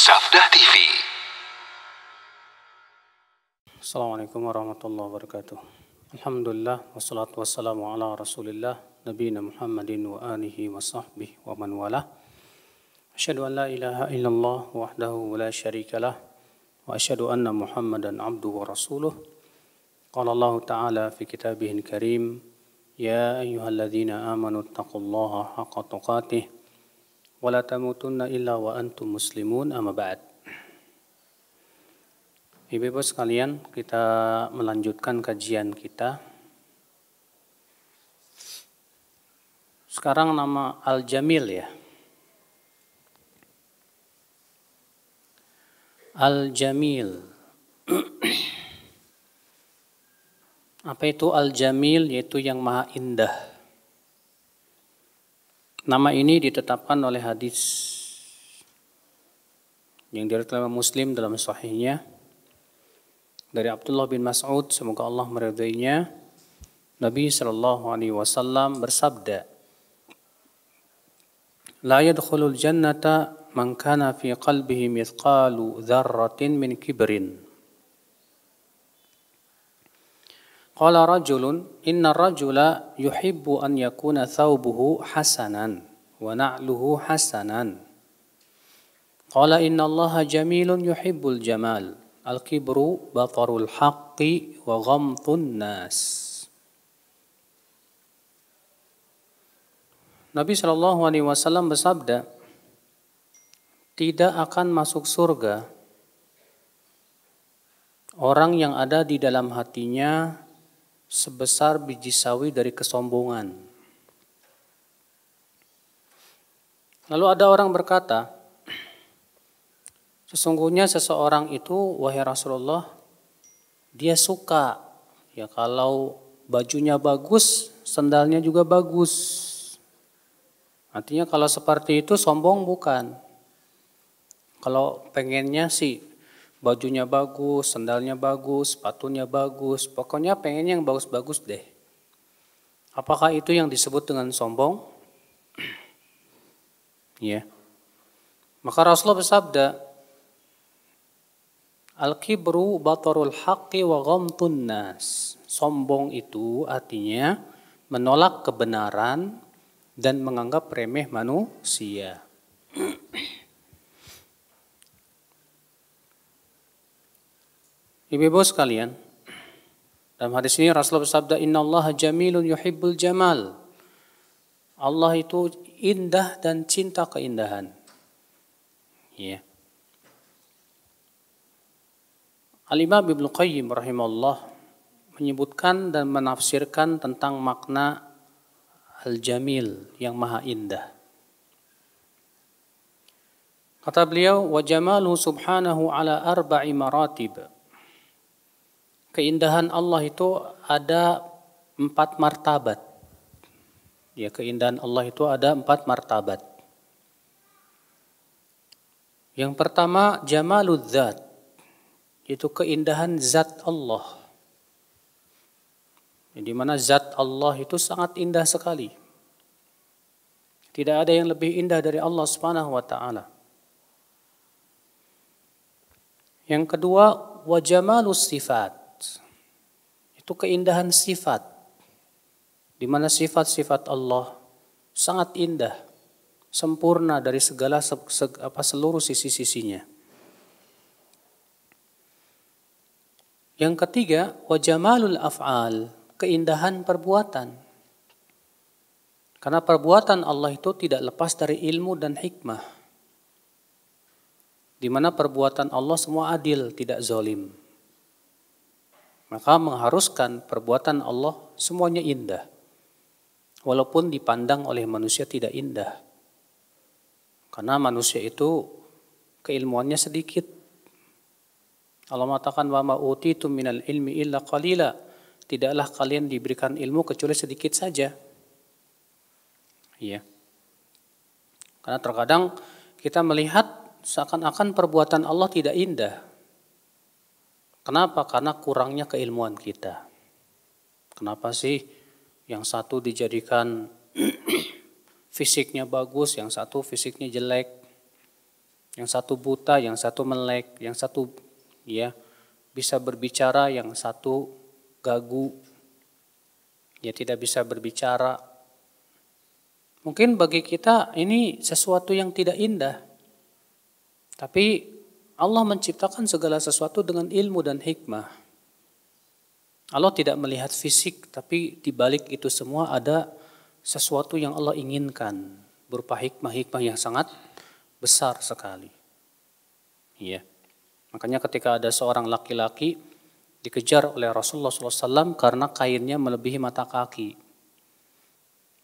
Safda TV. Assalamualaikum warahmatullahi wabarakatuh. Alhamdulillah wassalatu wassalamu ala Rasulillah nabiyina Muhammadin wa alihi wa sahbihi wa man walah. Asyhadu an la ilaha illallah wahdahu la syarika wa asyhadu anna Muhammadan abduhu wa rasuluh. Qala Allah Ta'ala fi karim ya ولا tamutunna illa wa antum muslimun amma ba'd. Ibu-ibu sekalian, kita melanjutkan kajian kita. Sekarang nama Al-Jamil ya. Al-Jamil. Apa itu Al-Jamil? Yaitu yang maha indah. Nama ini ditetapkan oleh hadis yang diriwayatkan Muslim dalam sahihnya dari Abdullah bin Mas'ud semoga Allah meridainya Nabi Shallallahu alaihi wasallam bersabda La yadkhulul jannata man kana fi qalbihi mithqalu dzarratin min kibrin Qala rajulun inna rajula yuhibbu an yakuna thawbuhu hasanan wa na'luhu hasanan. Qala inna Allah jamilun yuhibbul jamal. Al-kibru batarul haqqi wa ghamtun nas. Nabi Shallallahu Alaihi Wasallam bersabda, tidak akan masuk surga orang yang ada di dalam hatinya sebesar biji sawi dari kesombongan. Lalu ada orang berkata, sesungguhnya seseorang itu, wahai Rasulullah, dia suka ya kalau bajunya bagus, sendalnya juga bagus. Artinya kalau seperti itu sombong bukan. Kalau pengennya sih bajunya bagus, sendalnya bagus, sepatunya bagus, pokoknya pengen yang bagus-bagus deh. Apakah itu yang disebut dengan sombong? ya. Maka Rasulullah bersabda, Al-kibru batarul haqqi wa ghamtun nas. Sombong itu artinya menolak kebenaran dan menganggap remeh manusia. Ibu-ibu sekalian, dalam hadis ini Rasulullah bersabda, Inna Allah jamilun yuhibbul jamal. Allah itu indah dan cinta keindahan. Ya. Yeah. Al-Imam Ibn Qayyim rahimahullah menyebutkan dan menafsirkan tentang makna al-jamil yang maha indah. Kata beliau, wa jamaluhu subhanahu ala arba'i maratib keindahan Allah itu ada empat martabat. Ya, keindahan Allah itu ada empat martabat. Yang pertama, jamalul zat, yaitu keindahan zat Allah. Di mana zat Allah itu sangat indah sekali. Tidak ada yang lebih indah dari Allah Subhanahu wa taala. Yang kedua, wa jamalus sifat itu keindahan sifat. Di mana sifat-sifat Allah sangat indah, sempurna dari segala se, se, apa seluruh sisi-sisinya. Yang ketiga, wajamalul af'al, keindahan perbuatan. Karena perbuatan Allah itu tidak lepas dari ilmu dan hikmah. Di mana perbuatan Allah semua adil, tidak zolim. Maka mengharuskan perbuatan Allah semuanya indah. Walaupun dipandang oleh manusia tidak indah. Karena manusia itu keilmuannya sedikit. Allah mengatakan wa ma utitum minal ilmi illa qalila. Tidaklah kalian diberikan ilmu kecuali sedikit saja. Iya. Karena terkadang kita melihat seakan-akan perbuatan Allah tidak indah. Kenapa? Karena kurangnya keilmuan kita. Kenapa sih yang satu dijadikan fisiknya bagus, yang satu fisiknya jelek, yang satu buta, yang satu melek, yang satu ya bisa berbicara, yang satu gagu, ya tidak bisa berbicara. Mungkin bagi kita ini sesuatu yang tidak indah, tapi Allah menciptakan segala sesuatu dengan ilmu dan hikmah. Allah tidak melihat fisik, tapi di balik itu semua ada sesuatu yang Allah inginkan berupa hikmah-hikmah yang sangat besar sekali. Iya. Makanya ketika ada seorang laki-laki dikejar oleh Rasulullah SAW karena kainnya melebihi mata kaki.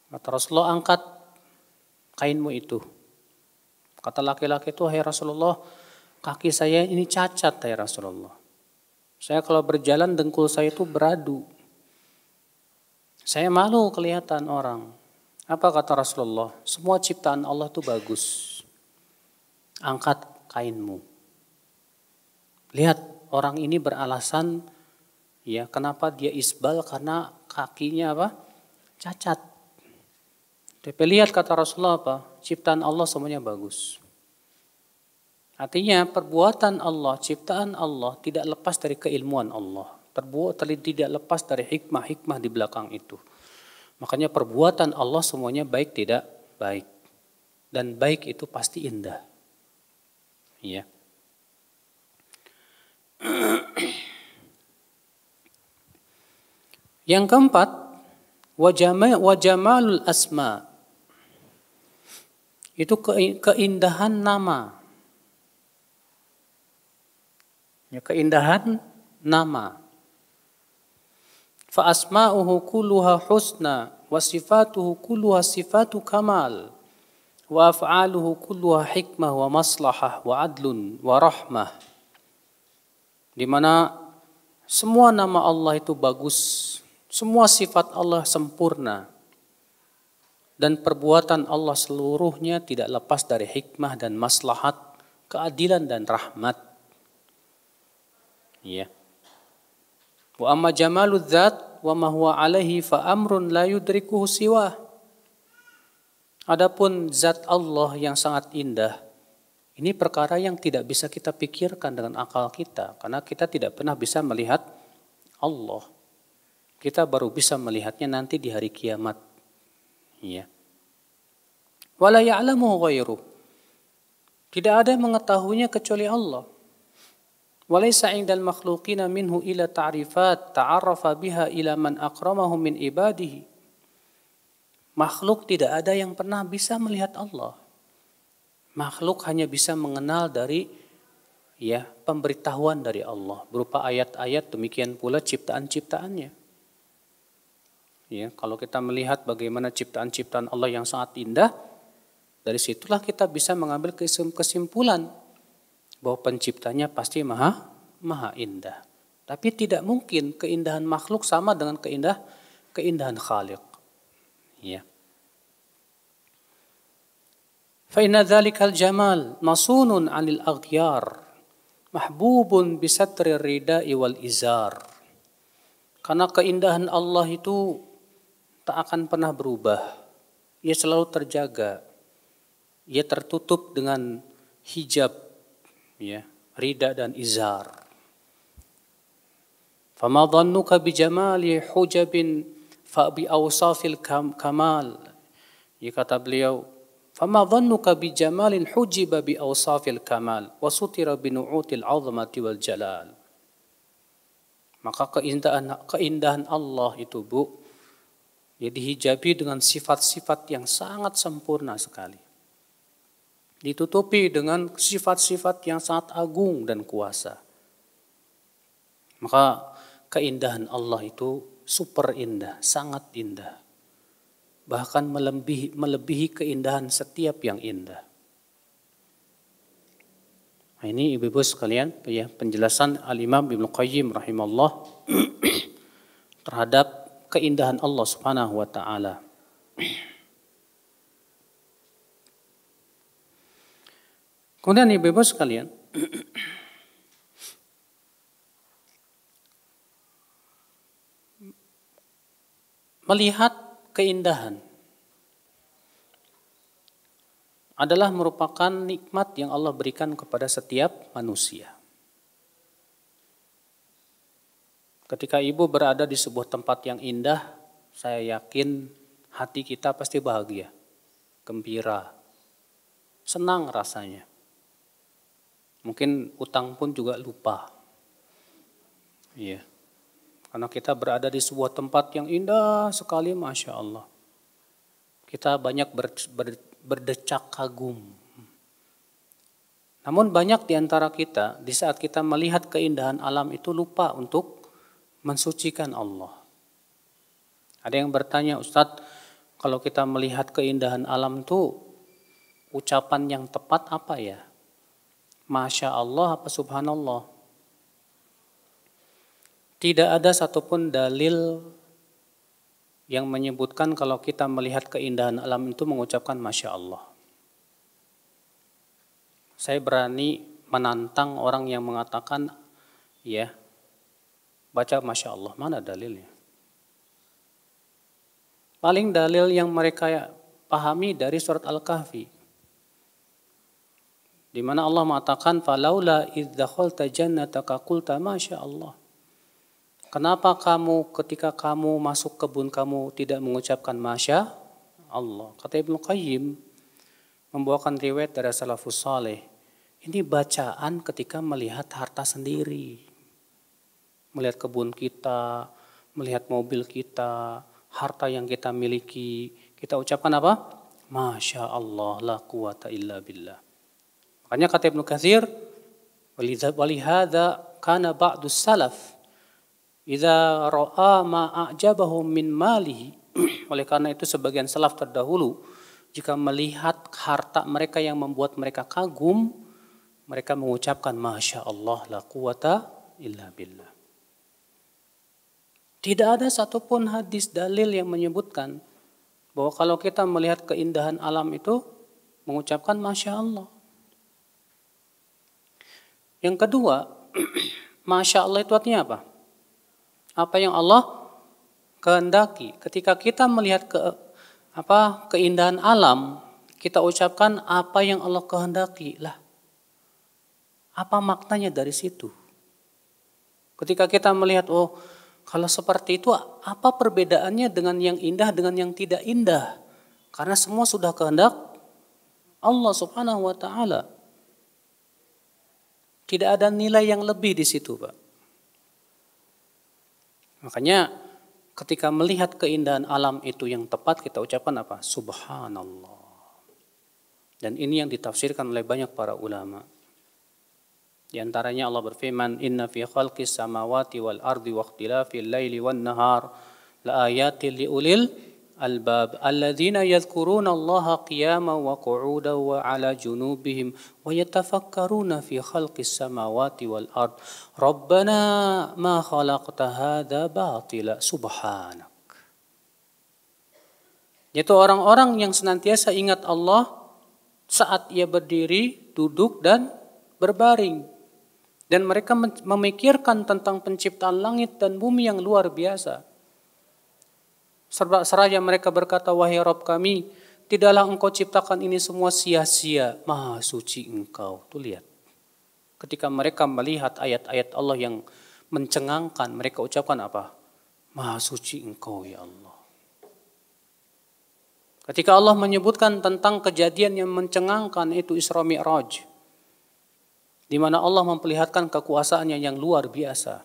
Kata Rasulullah, angkat kainmu itu. Kata laki-laki itu, hai Rasulullah, kaki saya ini cacat ya Rasulullah. Saya kalau berjalan dengkul saya itu beradu. Saya malu kelihatan orang. Apa kata Rasulullah? Semua ciptaan Allah itu bagus. Angkat kainmu. Lihat orang ini beralasan ya kenapa dia isbal karena kakinya apa? cacat. Tapi lihat kata Rasulullah apa? Ciptaan Allah semuanya bagus. Artinya perbuatan Allah, ciptaan Allah tidak lepas dari keilmuan Allah. Terbuat tidak lepas dari hikmah-hikmah di belakang itu. Makanya perbuatan Allah semuanya baik tidak baik. Dan baik itu pasti indah. Ya. Yang keempat, wajamalul asma. Itu keindahan nama Ya, keindahan nama. Fa asma'uhu kulluha husna wa sifatuhu kulluha sifatu kamal wa af'aluhu kulluha hikmah wa maslahah wa adlun wa rahmah. Di mana semua nama Allah itu bagus, semua sifat Allah sempurna. Dan perbuatan Allah seluruhnya tidak lepas dari hikmah dan maslahat, keadilan dan rahmat. Ya. Wa amma jamalu dzat wa ma huwa alaihi fa amrun la yudrikuhu siwa. Adapun zat Allah yang sangat indah ini perkara yang tidak bisa kita pikirkan dengan akal kita karena kita tidak pernah bisa melihat Allah. Kita baru bisa melihatnya nanti di hari kiamat. Ya. Wala ya'lamu ghairu. Tidak ada yang mengetahuinya kecuali Allah. Walaysa indal makhluqina minhu ila ta'rifat ta'arrafa biha ila man akramahum min ibadihi. Makhluk tidak ada yang pernah bisa melihat Allah. Makhluk hanya bisa mengenal dari ya pemberitahuan dari Allah berupa ayat-ayat demikian pula ciptaan-ciptaannya. Ya, kalau kita melihat bagaimana ciptaan-ciptaan Allah yang sangat indah, dari situlah kita bisa mengambil kesimpulan bahwa penciptanya pasti maha maha indah. Tapi tidak mungkin keindahan makhluk sama dengan keindah keindahan Khalik. Ya. Fa inna dzalikal jamal masunun 'anil aghyar mahbubun bisatri rida'i wal izar. Karena keindahan Allah itu tak akan pernah berubah. Ia selalu terjaga. Ia tertutup dengan hijab ya rida dan izar fama dhannuka bi jamali hujabin fa bi awsafil kamal ya kata beliau fama dhannuka bi jamalin hujiba bi awsafil kamal wa sutira bi nu'util azmati wal jalal maka keindahan keindahan Allah itu bu ya dihijabi dengan sifat-sifat yang sangat sempurna sekali ditutupi dengan sifat-sifat yang sangat agung dan kuasa. Maka keindahan Allah itu super indah, sangat indah. Bahkan melebihi, melebihi keindahan setiap yang indah. Nah, ini ibu-ibu sekalian ya, penjelasan Al-Imam Ibn Qayyim rahimahullah terhadap keindahan Allah Subhanahu wa taala. Kemudian ibu-ibu sekalian, melihat keindahan adalah merupakan nikmat yang Allah berikan kepada setiap manusia. Ketika ibu berada di sebuah tempat yang indah, saya yakin hati kita pasti bahagia, gembira, senang rasanya. Mungkin utang pun juga lupa. Iya. Karena kita berada di sebuah tempat yang indah sekali, Masya Allah. Kita banyak ber, ber, berdecak kagum. Namun banyak di antara kita, di saat kita melihat keindahan alam itu lupa untuk mensucikan Allah. Ada yang bertanya, Ustadz, kalau kita melihat keindahan alam itu, ucapan yang tepat apa ya? Masya Allah apa subhanallah. Tidak ada satupun dalil yang menyebutkan kalau kita melihat keindahan alam itu mengucapkan Masya Allah. Saya berani menantang orang yang mengatakan, ya, baca Masya Allah, mana dalilnya? Paling dalil yang mereka pahami dari surat Al-Kahfi. Di mana Allah mengatakan falaula idzakhalta jannataka qulta masya Kenapa kamu ketika kamu masuk kebun kamu tidak mengucapkan masya Allah? Kata Ibnu Qayyim membawakan riwayat dari salafus saleh. Ini bacaan ketika melihat harta sendiri. Melihat kebun kita, melihat mobil kita, harta yang kita miliki, kita ucapkan apa? Masya Allah, la quwata illa billah. Makanya kata Ibnu Katsir, walihada kana ba'du salaf idza ra'a ma min malihi. Oleh karena itu sebagian salaf terdahulu jika melihat harta mereka yang membuat mereka kagum, mereka mengucapkan masya Allah la quwata illa billah. Tidak ada satupun hadis dalil yang menyebutkan bahwa kalau kita melihat keindahan alam itu mengucapkan masya Allah. Yang kedua, Masya Allah itu artinya apa? Apa yang Allah kehendaki. Ketika kita melihat ke apa keindahan alam, kita ucapkan apa yang Allah kehendaki lah. Apa maknanya dari situ? Ketika kita melihat, oh kalau seperti itu apa perbedaannya dengan yang indah dengan yang tidak indah? Karena semua sudah kehendak Allah subhanahu wa ta'ala. Tidak ada nilai yang lebih di situ, Pak. Makanya ketika melihat keindahan alam itu yang tepat kita ucapkan apa? Subhanallah. Dan ini yang ditafsirkan oleh banyak para ulama. Di antaranya Allah berfirman, "Inna fi khalqis samawati wal ardi wa ikhtilafil laili wan nahar la ayatin liulil الباب الذين يذكرون الله قياما وقعودا وعلى جنوبهم ويتفكرون في خلق السماوات والأرض ربنا ما خلقت هذا باطلا سبحانك yaitu orang-orang yang senantiasa ingat Allah saat ia berdiri, duduk dan berbaring. Dan mereka memikirkan tentang penciptaan langit dan bumi yang luar biasa. Seraya mereka berkata, wahai Rob kami, tidaklah engkau ciptakan ini semua sia-sia. Maha suci engkau. Tuh lihat. Ketika mereka melihat ayat-ayat Allah yang mencengangkan, mereka ucapkan apa? Maha suci engkau ya Allah. Ketika Allah menyebutkan tentang kejadian yang mencengangkan itu Isra Mi'raj. Di mana Allah memperlihatkan kekuasaannya yang luar biasa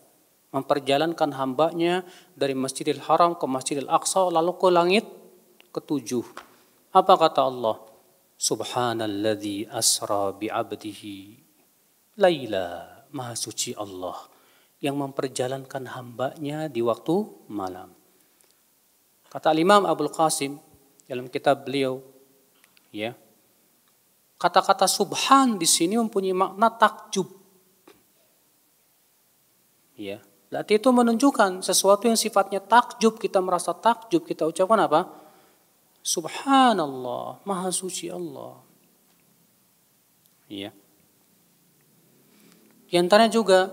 memperjalankan hambanya dari Masjidil Haram ke Masjidil Aqsa lalu ke langit ketujuh. Apa kata Allah? Subhanalladzi asra abdihi Laila, Maha Suci Allah yang memperjalankan hambanya di waktu malam. Kata Imam Abdul Qasim dalam kitab beliau, ya, kata-kata subhan di sini mempunyai makna takjub. Ya, Berarti itu menunjukkan sesuatu yang sifatnya takjub, kita merasa takjub, kita ucapkan apa? Subhanallah, maha suci Allah. Iya. Di antaranya juga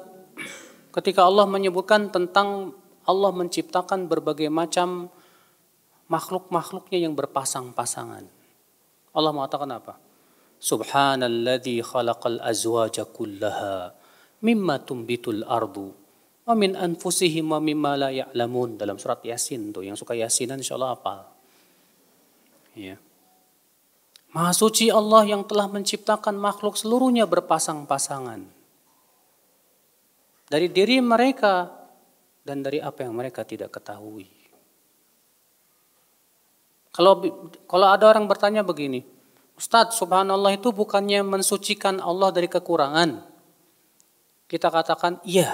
ketika Allah menyebutkan tentang Allah menciptakan berbagai macam makhluk-makhluknya yang berpasang-pasangan. Allah mengatakan apa? Subhanalladzi khalaqal azwaja kullaha mimma tumbitul ardu wa min anfusihim wa mimma la ya'lamun dalam surat Yasin tuh yang suka Yasinan insyaallah hafal. Ya. Maha suci Allah yang telah menciptakan makhluk seluruhnya berpasang-pasangan. Dari diri mereka dan dari apa yang mereka tidak ketahui. Kalau kalau ada orang bertanya begini, Ustadz, subhanallah itu bukannya mensucikan Allah dari kekurangan. Kita katakan, iya,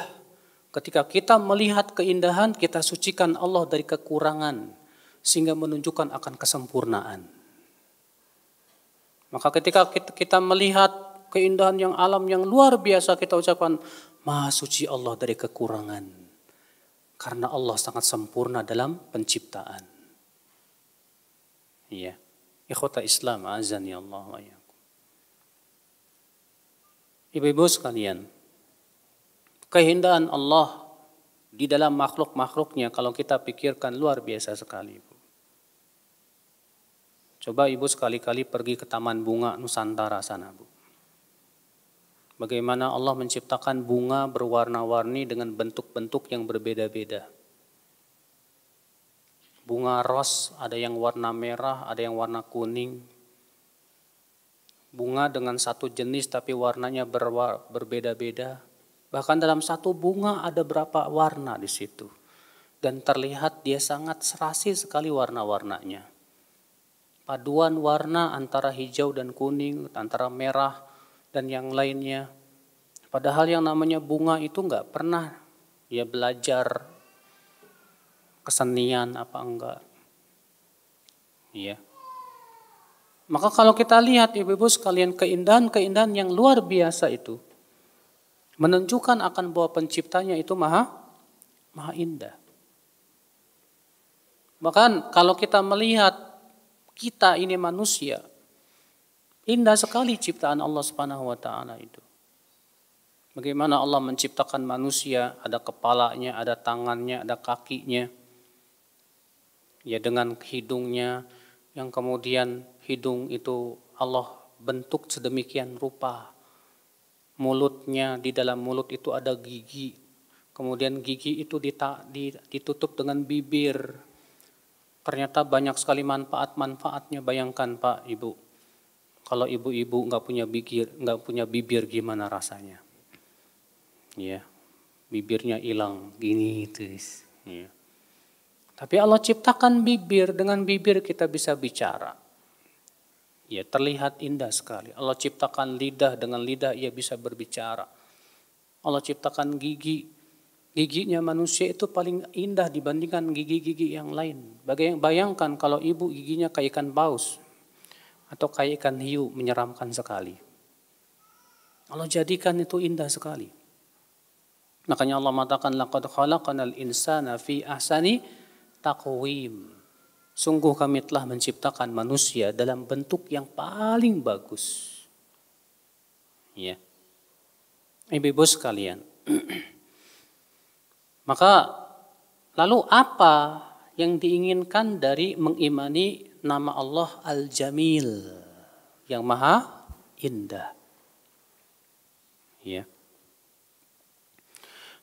Ketika kita melihat keindahan, kita sucikan Allah dari kekurangan sehingga menunjukkan akan kesempurnaan. Maka ketika kita melihat keindahan yang alam yang luar biasa, kita ucapkan, Maha suci Allah dari kekurangan. Karena Allah sangat sempurna dalam penciptaan. Iya. Ikhwata Islam, azan ya Allah wa Ibu-ibu sekalian, Kehindahan Allah di dalam makhluk-makhluknya kalau kita pikirkan luar biasa sekali. Ibu. Coba ibu sekali-kali pergi ke Taman Bunga Nusantara sana, Bu. Bagaimana Allah menciptakan bunga berwarna-warni dengan bentuk-bentuk yang berbeda-beda. Bunga ros ada yang warna merah, ada yang warna kuning. Bunga dengan satu jenis tapi warnanya berbeda-beda Bahkan dalam satu bunga ada berapa warna di situ. Dan terlihat dia sangat serasi sekali warna-warnanya. Paduan warna antara hijau dan kuning, antara merah dan yang lainnya. Padahal yang namanya bunga itu nggak pernah dia belajar kesenian apa enggak. Iya. Maka kalau kita lihat ibu-ibu sekalian keindahan-keindahan yang luar biasa itu menunjukkan akan bahwa penciptanya itu maha maha indah. Bahkan kalau kita melihat kita ini manusia, indah sekali ciptaan Allah Subhanahu wa taala itu. Bagaimana Allah menciptakan manusia, ada kepalanya, ada tangannya, ada kakinya. Ya dengan hidungnya yang kemudian hidung itu Allah bentuk sedemikian rupa mulutnya di dalam mulut itu ada gigi kemudian gigi itu ditutup dengan bibir ternyata banyak sekali manfaat-manfaatnya bayangkan Pak Ibu kalau ibu-ibu nggak punya bibir nggak punya bibir gimana rasanya ya bibirnya hilang gini itu. ya. tapi Allah ciptakan bibir dengan bibir kita bisa bicara Ya terlihat indah sekali. Allah ciptakan lidah dengan lidah ia bisa berbicara. Allah ciptakan gigi. Giginya manusia itu paling indah dibandingkan gigi-gigi yang lain. Bayangkan kalau ibu giginya kayak ikan paus atau kayak ikan hiu menyeramkan sekali. Allah jadikan itu indah sekali. Makanya Allah mengatakan laqad khalaqnal insana fi ahsani taqwim. Sungguh kami telah menciptakan manusia dalam bentuk yang paling bagus. Ya. Ibu-ibu sekalian. Maka lalu apa yang diinginkan dari mengimani nama Allah Al-Jamil yang maha indah. Ya.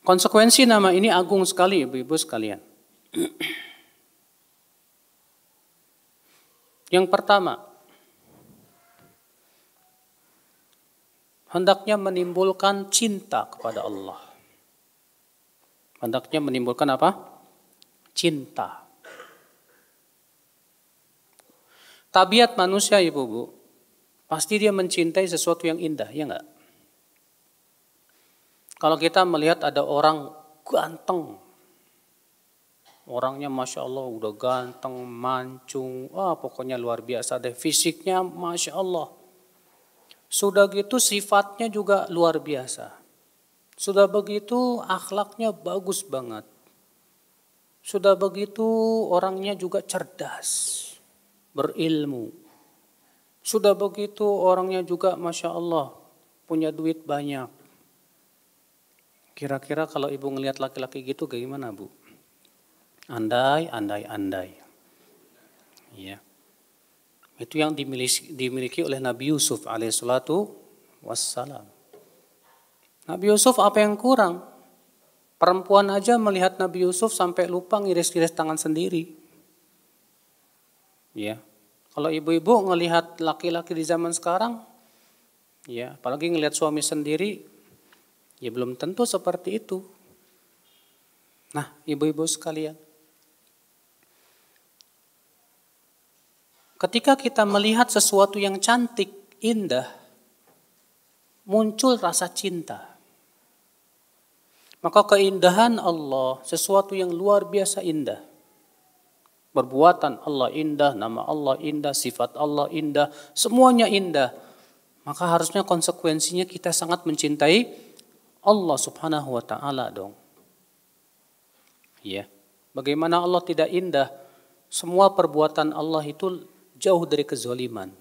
Konsekuensi nama ini agung sekali ibu-ibu sekalian. Yang pertama, hendaknya menimbulkan cinta kepada Allah. Hendaknya menimbulkan apa? Cinta. Tabiat manusia ibu bu, pasti dia mencintai sesuatu yang indah, ya enggak? Kalau kita melihat ada orang ganteng, orangnya masya Allah udah ganteng, mancung, wah pokoknya luar biasa deh. Fisiknya masya Allah. Sudah gitu sifatnya juga luar biasa. Sudah begitu akhlaknya bagus banget. Sudah begitu orangnya juga cerdas, berilmu. Sudah begitu orangnya juga masya Allah punya duit banyak. Kira-kira kalau ibu ngelihat laki-laki gitu gimana bu? Andai, andai, andai. Ya. Itu yang dimiliki, dimiliki oleh Nabi Yusuf alaihissalatu wassalam. Nabi Yusuf apa yang kurang? Perempuan aja melihat Nabi Yusuf sampai lupa ngiris-ngiris tangan sendiri. Ya. Kalau ibu-ibu ngelihat laki-laki di zaman sekarang, ya, apalagi ngelihat suami sendiri, ya belum tentu seperti itu. Nah, ibu-ibu sekalian, Ketika kita melihat sesuatu yang cantik, indah, muncul rasa cinta. Maka keindahan Allah, sesuatu yang luar biasa indah. Perbuatan Allah indah, nama Allah indah, sifat Allah indah, semuanya indah. Maka harusnya konsekuensinya kita sangat mencintai Allah Subhanahu wa taala dong. Ya. Bagaimana Allah tidak indah? Semua perbuatan Allah itu jauh dari kezoliman.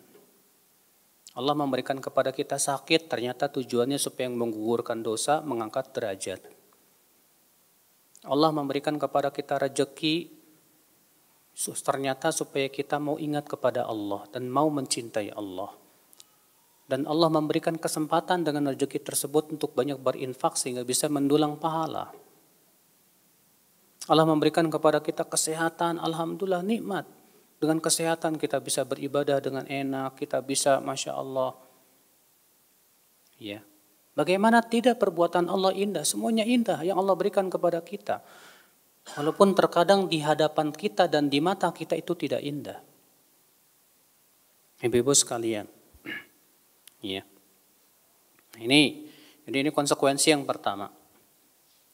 Allah memberikan kepada kita sakit ternyata tujuannya supaya menggugurkan dosa, mengangkat derajat. Allah memberikan kepada kita rejeki ternyata supaya kita mau ingat kepada Allah dan mau mencintai Allah. Dan Allah memberikan kesempatan dengan rejeki tersebut untuk banyak berinfak sehingga bisa mendulang pahala. Allah memberikan kepada kita kesehatan, alhamdulillah nikmat. Dengan kesehatan kita bisa beribadah dengan enak, kita bisa Masya Allah. Ya. Bagaimana tidak perbuatan Allah indah? Semuanya indah yang Allah berikan kepada kita. Walaupun terkadang di hadapan kita dan di mata kita itu tidak indah. Ibu-ibu sekalian. Ya. Ini jadi ini konsekuensi yang pertama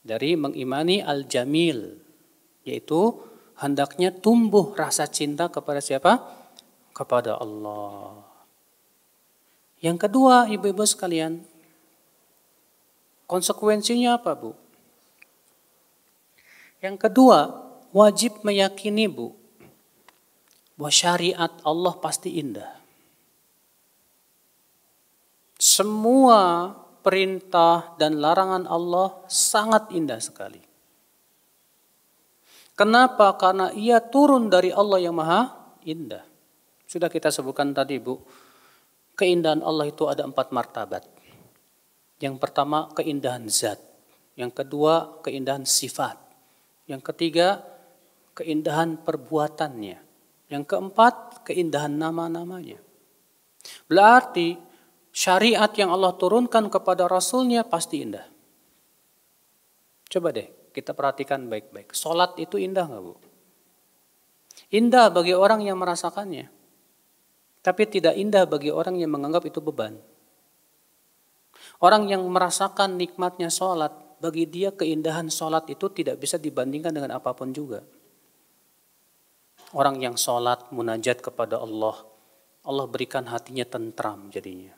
dari mengimani al-jamil yaitu hendaknya tumbuh rasa cinta kepada siapa? Kepada Allah. Yang kedua, ibu-ibu sekalian, konsekuensinya apa, Bu? Yang kedua, wajib meyakini, Bu, bahwa syariat Allah pasti indah. Semua perintah dan larangan Allah sangat indah sekali. Kenapa? Karena ia turun dari Allah yang maha indah. Sudah kita sebutkan tadi Bu, keindahan Allah itu ada empat martabat. Yang pertama keindahan zat. Yang kedua keindahan sifat. Yang ketiga keindahan perbuatannya. Yang keempat keindahan nama-namanya. Berarti syariat yang Allah turunkan kepada Rasulnya pasti indah. Coba deh kita perhatikan baik-baik. Sholat itu indah nggak bu? Indah bagi orang yang merasakannya. Tapi tidak indah bagi orang yang menganggap itu beban. Orang yang merasakan nikmatnya sholat, bagi dia keindahan sholat itu tidak bisa dibandingkan dengan apapun juga. Orang yang sholat munajat kepada Allah, Allah berikan hatinya tentram jadinya.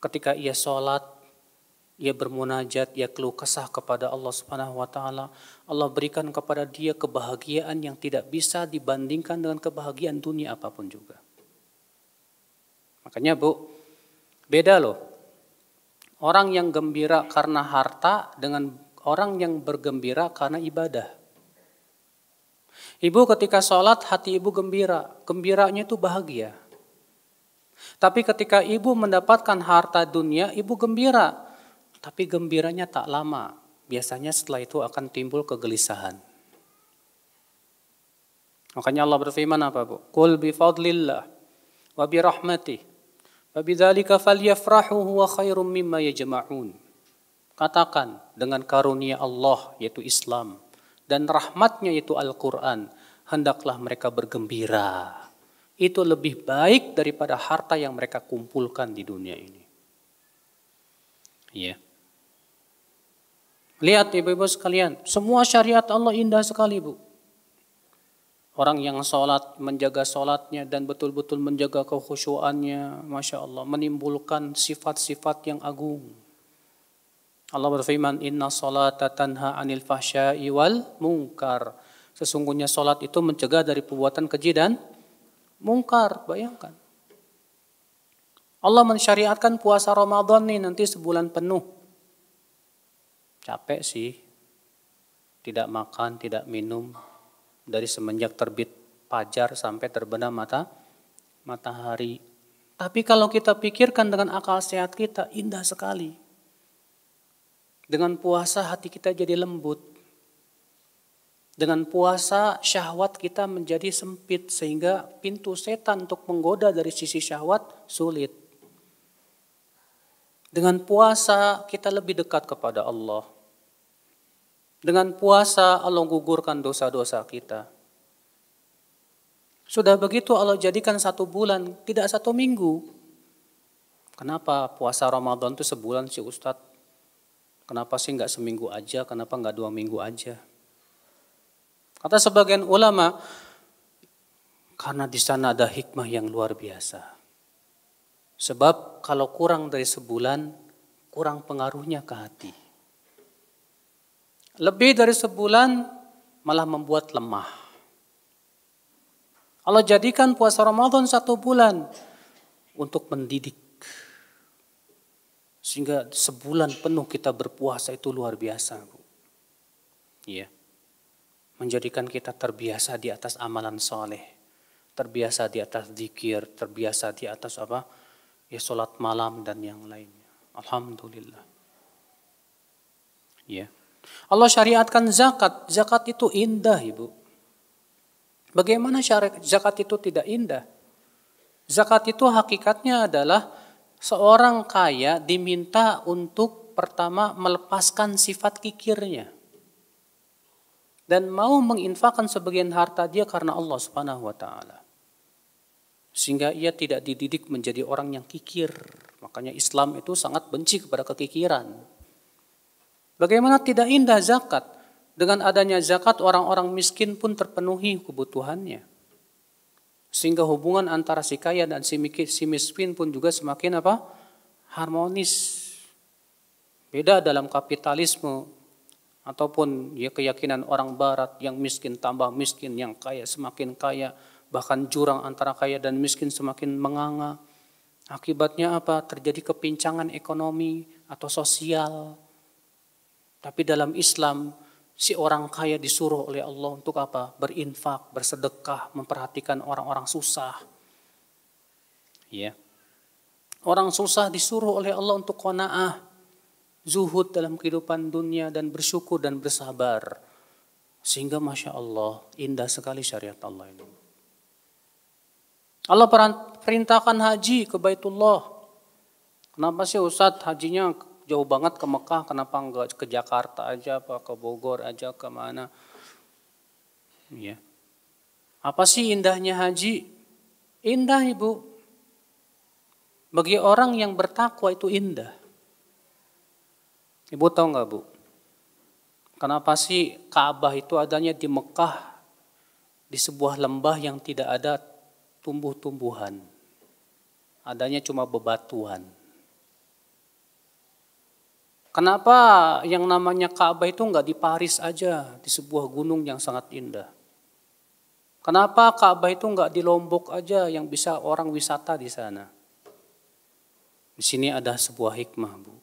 Ketika ia sholat, ia bermunajat, ia keluh kesah kepada Allah Subhanahu wa taala. Allah berikan kepada dia kebahagiaan yang tidak bisa dibandingkan dengan kebahagiaan dunia apapun juga. Makanya Bu, beda loh. Orang yang gembira karena harta dengan orang yang bergembira karena ibadah. Ibu ketika sholat hati ibu gembira, gembiranya itu bahagia. Tapi ketika ibu mendapatkan harta dunia, ibu gembira tapi gembiranya tak lama. Biasanya setelah itu akan timbul kegelisahan. Makanya Allah berfirman apa, Bu? Kul bi fadlillah wa bi rahmati wa fal falyafrahu huwa khairum mimma yajma'un. Katakan dengan karunia Allah yaitu Islam dan rahmatnya yaitu Al-Qur'an, hendaklah mereka bergembira. Itu lebih baik daripada harta yang mereka kumpulkan di dunia ini. Ya. Yeah. Lihat ibu-ibu sekalian, semua syariat Allah indah sekali bu. Orang yang sholat, menjaga sholatnya dan betul-betul menjaga kekhusyuannya, Masya Allah, menimbulkan sifat-sifat yang agung. Allah berfirman, Inna sholata tanha anil fahsyai wal mungkar. Sesungguhnya sholat itu mencegah dari perbuatan keji dan mungkar, bayangkan. Allah mensyariatkan puasa Ramadan nih nanti sebulan penuh capek sih, tidak makan, tidak minum, dari semenjak terbit fajar sampai terbenam mata matahari. Tapi kalau kita pikirkan dengan akal sehat kita, indah sekali. Dengan puasa hati kita jadi lembut. Dengan puasa syahwat kita menjadi sempit sehingga pintu setan untuk menggoda dari sisi syahwat sulit. Dengan puasa kita lebih dekat kepada Allah dengan puasa Allah gugurkan dosa-dosa kita. Sudah begitu Allah jadikan satu bulan, tidak satu minggu. Kenapa puasa Ramadan itu sebulan sih Ustadz? Kenapa sih nggak seminggu aja? Kenapa nggak dua minggu aja? Kata sebagian ulama, karena di sana ada hikmah yang luar biasa. Sebab kalau kurang dari sebulan, kurang pengaruhnya ke hati. Lebih dari sebulan malah membuat lemah. Allah jadikan puasa Ramadan satu bulan untuk mendidik. Sehingga sebulan penuh kita berpuasa itu luar biasa. Iya. Menjadikan kita terbiasa di atas amalan soleh. Terbiasa di atas zikir, terbiasa di atas apa? Ya sholat malam dan yang lainnya. Alhamdulillah. Iya. Yeah. Allah syariatkan zakat. Zakat itu indah, Ibu. Bagaimana syariat zakat itu tidak indah? Zakat itu hakikatnya adalah seorang kaya diminta untuk pertama melepaskan sifat kikirnya dan mau menginfakkan sebagian harta dia karena Allah Subhanahu wa taala. Sehingga ia tidak dididik menjadi orang yang kikir. Makanya Islam itu sangat benci kepada kekikiran. Bagaimana tidak indah zakat? Dengan adanya zakat orang-orang miskin pun terpenuhi kebutuhannya. Sehingga hubungan antara si kaya dan si miskin pun juga semakin apa? harmonis. Beda dalam kapitalisme ataupun ya keyakinan orang barat yang miskin tambah miskin, yang kaya semakin kaya, bahkan jurang antara kaya dan miskin semakin menganga. Akibatnya apa? Terjadi kepincangan ekonomi atau sosial tapi dalam Islam si orang kaya disuruh oleh Allah untuk apa? Berinfak, bersedekah, memperhatikan orang-orang susah. Ya. Yeah. Orang susah disuruh oleh Allah untuk kona'ah, zuhud dalam kehidupan dunia dan bersyukur dan bersabar. Sehingga Masya Allah, indah sekali syariat Allah ini. Allah perintahkan haji ke Baitullah. Kenapa sih Ustadz hajinya jauh banget ke Mekah, kenapa enggak ke Jakarta aja, apa ke Bogor aja, kemana? Ya. Apa sih indahnya haji? Indah ibu. Bagi orang yang bertakwa itu indah. Ibu tahu nggak bu? Kenapa sih Kaabah itu adanya di Mekah, di sebuah lembah yang tidak ada tumbuh-tumbuhan? Adanya cuma bebatuan. Kenapa yang namanya Ka'bah itu enggak di Paris aja, di sebuah gunung yang sangat indah? Kenapa Ka'bah itu enggak di Lombok aja yang bisa orang wisata di sana? Di sini ada sebuah hikmah, Bu.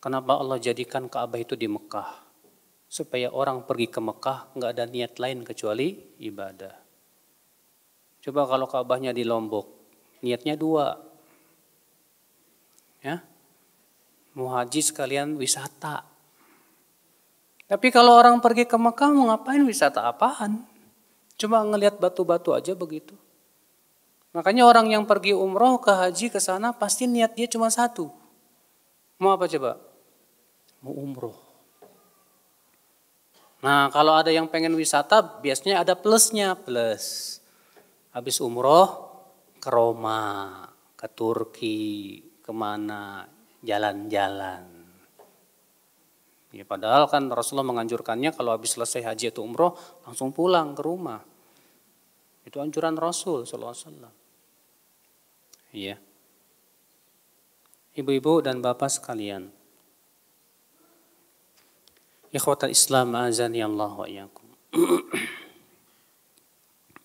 Kenapa Allah jadikan Ka'bah itu di Mekah? Supaya orang pergi ke Mekah enggak ada niat lain kecuali ibadah. Coba kalau Ka'bahnya di Lombok, niatnya dua. Ya, mau haji sekalian wisata. Tapi kalau orang pergi ke Mekah mau ngapain wisata apaan? Cuma ngelihat batu-batu aja begitu. Makanya orang yang pergi umroh ke haji ke sana pasti niat dia cuma satu. Mau apa coba? Mau umroh. Nah kalau ada yang pengen wisata biasanya ada plusnya. Plus. Habis umroh ke Roma, ke Turki, kemana jalan-jalan. Ya, padahal kan Rasulullah menganjurkannya kalau habis selesai haji atau umroh langsung pulang ke rumah. Itu anjuran Rasul Sallallahu Iya. Ibu-ibu dan bapak sekalian. Ikhwata Islam azani ya Allah wa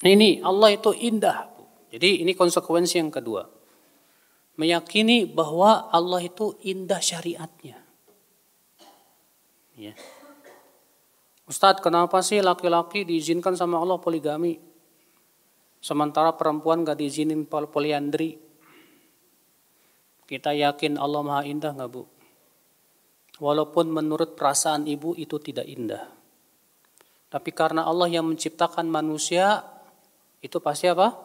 Ini Allah itu indah. Jadi ini konsekuensi yang kedua meyakini bahwa Allah itu indah syariatnya. Ya. Ustadz, kenapa sih laki-laki diizinkan sama Allah poligami? Sementara perempuan gak diizinin poliandri. Kita yakin Allah maha indah gak bu? Walaupun menurut perasaan ibu itu tidak indah. Tapi karena Allah yang menciptakan manusia, itu pasti apa?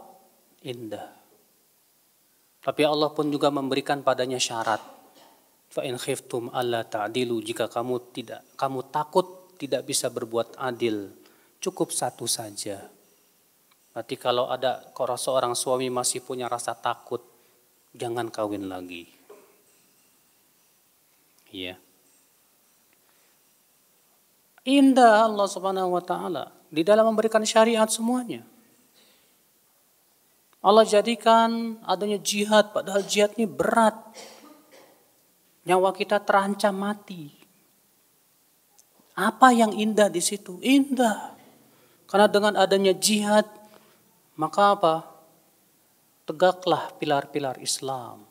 Indah. Tapi Allah pun juga memberikan padanya syarat. Fa in khiftum alla ta'dilu jika kamu tidak kamu takut tidak bisa berbuat adil, cukup satu saja. Berarti kalau ada kalau seorang suami masih punya rasa takut, jangan kawin lagi. Iya. Indah Allah Subhanahu wa taala di dalam memberikan syariat semuanya. Allah jadikan adanya jihad, padahal jihad ini berat. Nyawa kita terancam mati. Apa yang indah di situ? Indah. Karena dengan adanya jihad, maka apa? Tegaklah pilar-pilar Islam.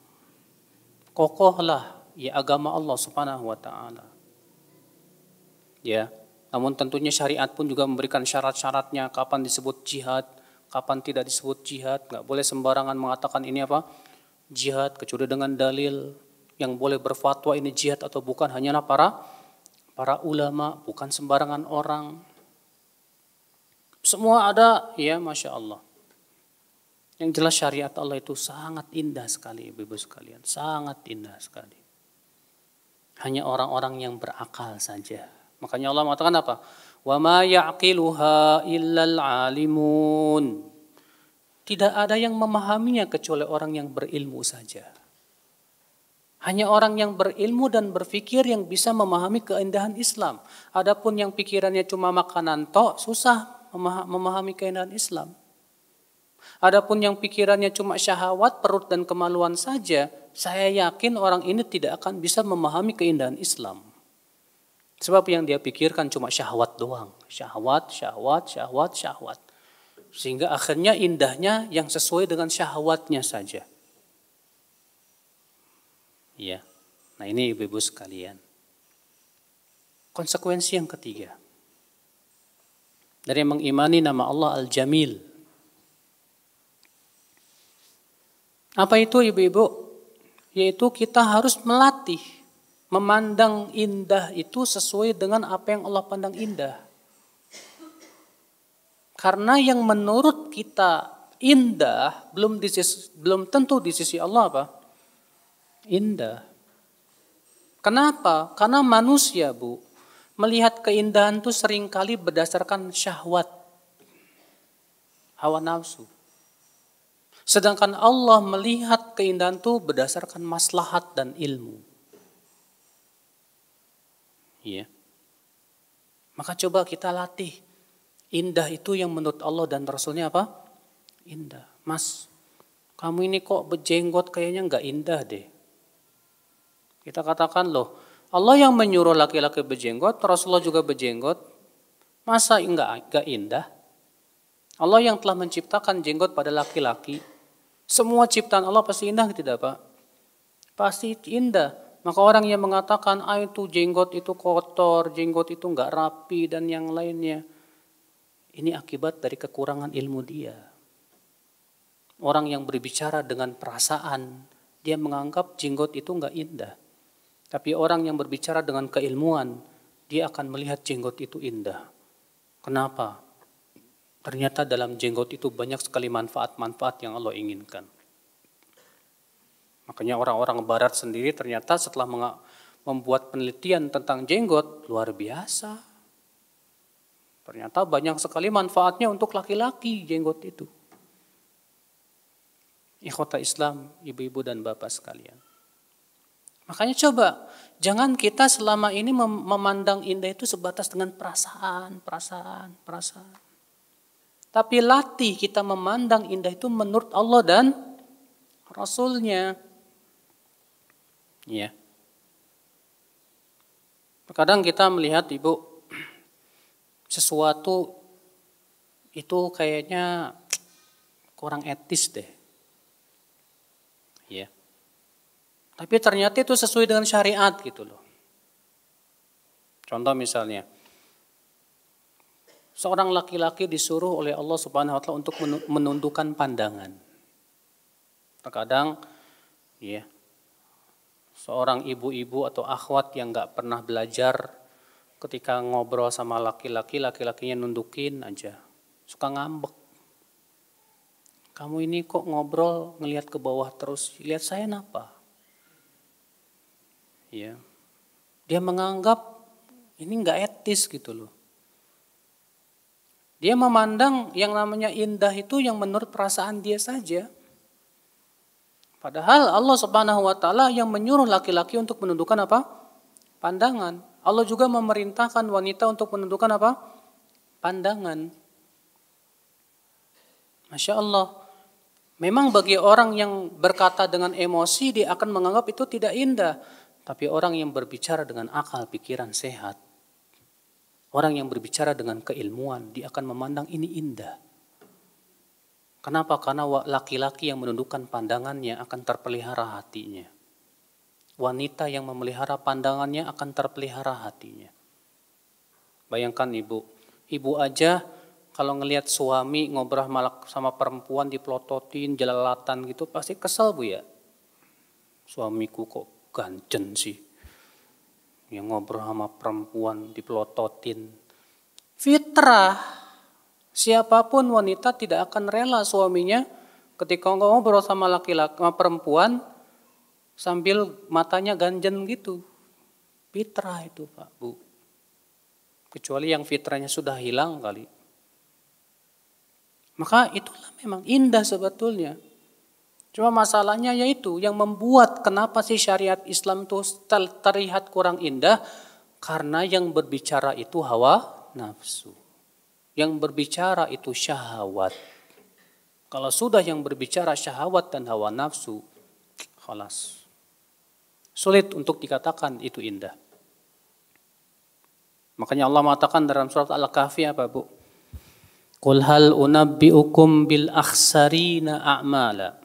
Kokohlah ya agama Allah Subhanahu wa taala. Ya. Namun tentunya syariat pun juga memberikan syarat-syaratnya kapan disebut jihad, kapan tidak disebut jihad, nggak boleh sembarangan mengatakan ini apa jihad kecuali dengan dalil yang boleh berfatwa ini jihad atau bukan hanya para para ulama, bukan sembarangan orang. Semua ada, ya masya Allah. Yang jelas syariat Allah itu sangat indah sekali, ibu-ibu sekalian, sangat indah sekali. Hanya orang-orang yang berakal saja. Makanya Allah mengatakan apa? وَمَا يَعْقِلُهَا إِلَّا الْعَالِمُونَ Tidak ada yang memahaminya kecuali orang yang berilmu saja. Hanya orang yang berilmu dan berpikir yang bisa memahami keindahan Islam. Adapun yang pikirannya cuma makanan tok, susah memahami keindahan Islam. Adapun yang pikirannya cuma syahwat, perut dan kemaluan saja, saya yakin orang ini tidak akan bisa memahami keindahan Islam. Sebab yang dia pikirkan cuma syahwat doang. Syahwat, syahwat, syahwat, syahwat. Sehingga akhirnya indahnya yang sesuai dengan syahwatnya saja. Ya. Nah ini ibu-ibu sekalian. Konsekuensi yang ketiga. Dari mengimani nama Allah Al-Jamil. Apa itu ibu-ibu? Yaitu kita harus melatih memandang indah itu sesuai dengan apa yang Allah pandang indah. Karena yang menurut kita indah belum di sisi, belum tentu di sisi Allah apa? Indah. Kenapa? Karena manusia, Bu, melihat keindahan itu seringkali berdasarkan syahwat. Hawa nafsu. Sedangkan Allah melihat keindahan itu berdasarkan maslahat dan ilmu. Ya. Maka coba kita latih. Indah itu yang menurut Allah dan Rasulnya apa? Indah. Mas, kamu ini kok berjenggot kayaknya nggak indah deh. Kita katakan loh, Allah yang menyuruh laki-laki berjenggot, Rasulullah juga berjenggot. Masa enggak, enggak indah? Allah yang telah menciptakan jenggot pada laki-laki. Semua ciptaan Allah pasti indah tidak Pak? Pasti indah. Maka orang yang mengatakan, ah itu jenggot itu kotor, jenggot itu nggak rapi dan yang lainnya. Ini akibat dari kekurangan ilmu dia. Orang yang berbicara dengan perasaan, dia menganggap jenggot itu nggak indah. Tapi orang yang berbicara dengan keilmuan, dia akan melihat jenggot itu indah. Kenapa? Ternyata dalam jenggot itu banyak sekali manfaat-manfaat yang Allah inginkan. Makanya orang-orang barat sendiri ternyata setelah membuat penelitian tentang jenggot luar biasa. Ternyata banyak sekali manfaatnya untuk laki-laki jenggot itu. Ikhota Islam, ibu-ibu dan bapak sekalian. Makanya coba, jangan kita selama ini memandang indah itu sebatas dengan perasaan, perasaan, perasaan. Tapi latih kita memandang indah itu menurut Allah dan Rasulnya. Ya. Kadang kita melihat Ibu sesuatu itu kayaknya kurang etis deh. Ya. Tapi ternyata itu sesuai dengan syariat gitu loh. Contoh misalnya, seorang laki-laki disuruh oleh Allah Subhanahu wa taala untuk menundukkan pandangan. Terkadang ya, seorang ibu-ibu atau akhwat yang nggak pernah belajar ketika ngobrol sama laki-laki, laki-lakinya nundukin aja. Suka ngambek. Kamu ini kok ngobrol ngelihat ke bawah terus, lihat saya napa? Ya. Dia menganggap ini nggak etis gitu loh. Dia memandang yang namanya indah itu yang menurut perasaan dia saja. Padahal Allah Subhanahu wa taala yang menyuruh laki-laki untuk menundukkan apa? Pandangan. Allah juga memerintahkan wanita untuk menundukkan apa? Pandangan. Masya Allah. Memang bagi orang yang berkata dengan emosi dia akan menganggap itu tidak indah. Tapi orang yang berbicara dengan akal pikiran sehat. Orang yang berbicara dengan keilmuan dia akan memandang ini indah. Kenapa? Karena laki-laki yang menundukkan pandangannya akan terpelihara hatinya. Wanita yang memelihara pandangannya akan terpelihara hatinya. Bayangkan ibu, ibu aja kalau ngelihat suami ngobrol malak sama perempuan dipelototin, jelalatan gitu pasti kesel bu ya. Suamiku kok ganjen sih. Yang ngobrol sama perempuan dipelototin. Fitrah Siapapun wanita tidak akan rela suaminya ketika ngobrol sama laki-laki sama perempuan sambil matanya ganjen gitu. Fitrah itu Pak Bu. Kecuali yang fitrahnya sudah hilang kali. Maka itulah memang indah sebetulnya. Cuma masalahnya yaitu yang membuat kenapa sih syariat Islam itu terlihat kurang indah karena yang berbicara itu hawa nafsu yang berbicara itu syahwat. Kalau sudah yang berbicara syahwat dan hawa nafsu, khalas. Sulit untuk dikatakan itu indah. Makanya Allah mengatakan dalam surat Al-Kahfi apa, Bu? Qul hal unabbi'ukum bil akhsarina a'mala.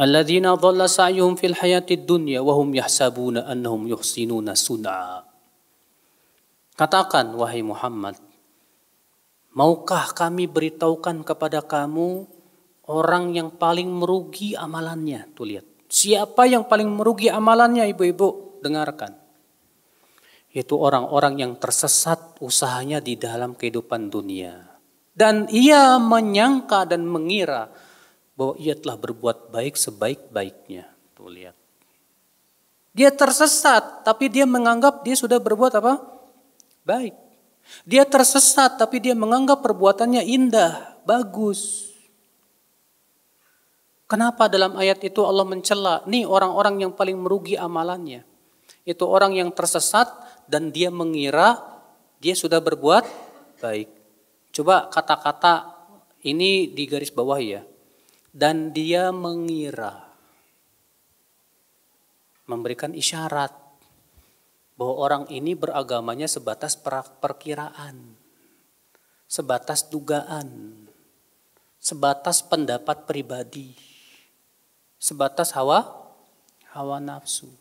Alladzina dhalla sa'yuhum fil hayati dunya wa hum yahsabuna annahum yuhsinuna sun'a. Katakan wahai Muhammad, Maukah kami beritahukan kepada kamu orang yang paling merugi amalannya? Tuh lihat. Siapa yang paling merugi amalannya ibu-ibu? Dengarkan. Yaitu orang-orang yang tersesat usahanya di dalam kehidupan dunia. Dan ia menyangka dan mengira bahwa ia telah berbuat baik sebaik-baiknya. Tuh lihat. Dia tersesat tapi dia menganggap dia sudah berbuat apa? Baik. Dia tersesat tapi dia menganggap perbuatannya indah, bagus. Kenapa dalam ayat itu Allah mencela? Nih orang-orang yang paling merugi amalannya. Itu orang yang tersesat dan dia mengira dia sudah berbuat baik. Coba kata-kata ini di garis bawah ya. Dan dia mengira memberikan isyarat bahwa orang ini beragamanya sebatas perkiraan, sebatas dugaan, sebatas pendapat pribadi, sebatas hawa hawa nafsu.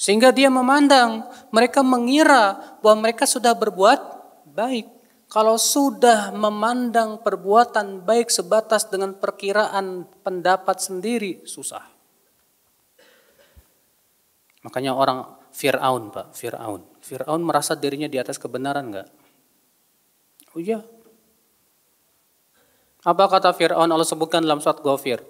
Sehingga dia memandang, mereka mengira bahwa mereka sudah berbuat baik. Kalau sudah memandang perbuatan baik sebatas dengan perkiraan pendapat sendiri, susah. Makanya orang Fir'aun, Pak, Fir'aun. Fir'aun merasa dirinya di atas kebenaran enggak? Oh iya. Apa kata Fir'aun Allah sebutkan dalam surat Ghafir?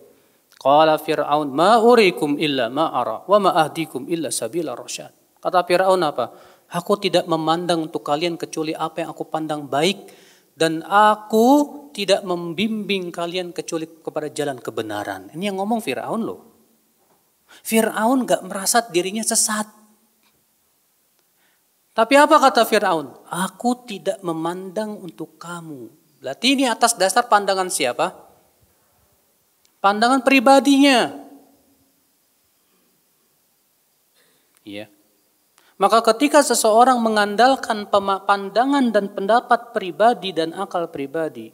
Qala Fir'aun ma urikum illa ma ara wa ma ahdikum illa sabila rasyad. Kata Fir'aun apa? Aku tidak memandang untuk kalian kecuali apa yang aku pandang baik dan aku tidak membimbing kalian kecuali kepada jalan kebenaran. Ini yang ngomong Firaun loh. Fir'aun gak merasa dirinya sesat. Tapi apa kata Fir'aun? Aku tidak memandang untuk kamu. Berarti ini atas dasar pandangan siapa? Pandangan pribadinya. Iya. Maka ketika seseorang mengandalkan pandangan dan pendapat pribadi dan akal pribadi,